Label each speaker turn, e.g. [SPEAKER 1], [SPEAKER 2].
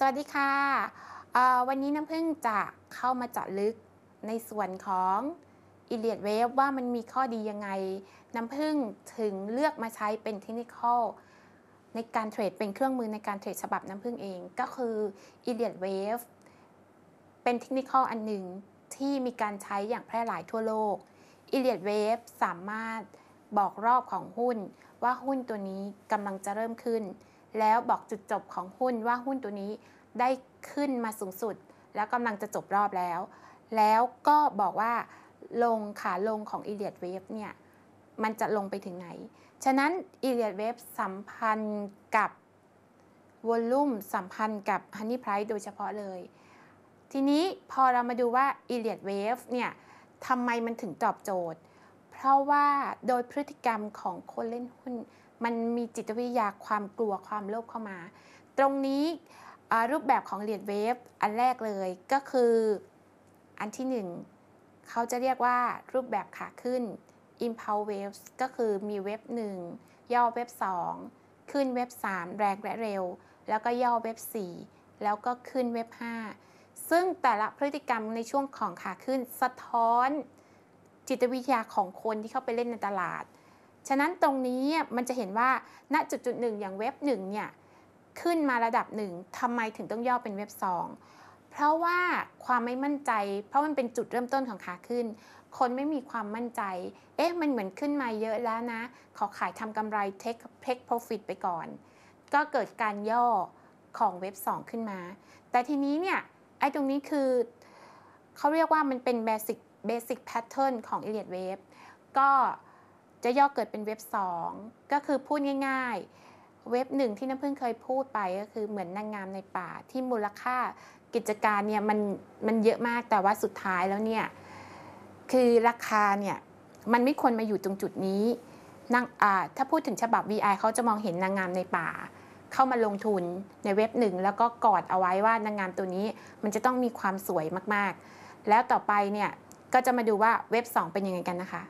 [SPEAKER 1] สวัสดีค่ะ วันนี้น้ำพึ่งจะเข้ามาเจาะลึกในส่วนของอิเลียดเวฟ ว่ามันมีข้อดียังไง น้ำพึ่งถึงเลือกมาใช้เป็นเทคนิคอลในการเทรดเป็นเครื่องมือในการเทรดฉบับน้ำพึ่งเองก็คืออิเลียดเวฟ เป็นเทคนิคอลอันหนึ่งที่มีการใช้อย่างแพร่หลายทั่วโลกอิเลียดเวฟสามารถบอกรอบของหุ้น ว่าหุ้นตัวนี้กำลังจะเริ่มขึ้นแล้วบอกจุดจบของหุ้นว่าหุ้นตัวนี้ได้ขึ้นมาสูงสุด แล้วกำลังจะจบรอบแล้ว แล้วก็บอกว่าลงขาลงของอ l l i o t ด Wave เนี่ยมันจะลงไปถึงไหน ฉะนั้นอ l l i o t ด Wave สัมพันธ์กับวอลลุ่มสัมพันธ์กับ Honey Price โดยเฉพาะเลย ทีนี้พอเรามาดูว่าอ l l i o ย t Wave เนี่ยทำไมมันถึงตอบโจทย์ เพราะว่าโดยพฤติกรรมของคนเล่นหุ้นมันมีจิตวิทยาความกลัวความโลภเข้ามา ตรงนี้รูปแบบของเหรียญเวฟอันแรกเลยก็คืออันที่หนึ่งเขาจะเรียกว่ารูปแบบขาขึ้น impulse waves ก็คือมีเวฟหนึ่งย่อเวฟสองขึ้นเวฟสามแรงและเร็ว แล้วก็ย่อเวฟสี่แล้วก็ขึ้นเวฟห้าซึ่งแต่ละพฤติกรรมในช่วงของขาขึ้น สะท้อน จิตวิทยาของคนที่เข้าไปเล่นในตลาดฉะนั้นตรงนี้มันจะเห็นว่าณจุดจุดหนึ่งอย่างเว็บหนึ่งเนี่ย ขึ้นมาระดับหนึ่งทำไมถึงต้องย่อเป็นเว็บสองเพราะว่าความไม่มั่นใจ เพราะมันเป็นจุดเริ่มต้นของขาขึ้น คนไม่มีความมั่นใจ เอ๊ะมันเหมือนขึ้นมาเยอะแล้วนะ ขอขายทำกำไรเทคเทคโปรฟิตไปก่อน ก็เกิดการย่อของเว็บ 2 ขึ้นมา แต่ทีนี้เนี่ยไอ้ตรงนี้คือเขาเรียกว่ามันเป็นเบสิกเบสิกแพทเทิร์นของเอเลียดเวฟก็จะย่อเกิดเป็นเว็บ 2 ก็คือพูดง่าย ๆ เว็บหนึ่งที่น้ำพึ่งเคยพูดไปก็คือเหมือนนางงามในป่าที่มูลค่ากิจการเนี่ยมันมันเยอะมากแต่ว่าสุดท้ายแล้วเนี่ยคือราคาเนี่ยมันไม่ควรมาอยู่ตรงจุดนี้นั่งอ่าถ้าพูดถึงฉบับ VI เขาจะมองเห็นนางงามในป่า เข้ามาลงทุนในเว็บหนึ่งแล้วก็กอดเอาไว้ว่านางงามตัวนี้มันจะต้องมีความสวยมากๆ แล้วต่อไปเนี่ยก็จะมาดูว่าเว็บ 2 เป็นยังไงกันนะคะ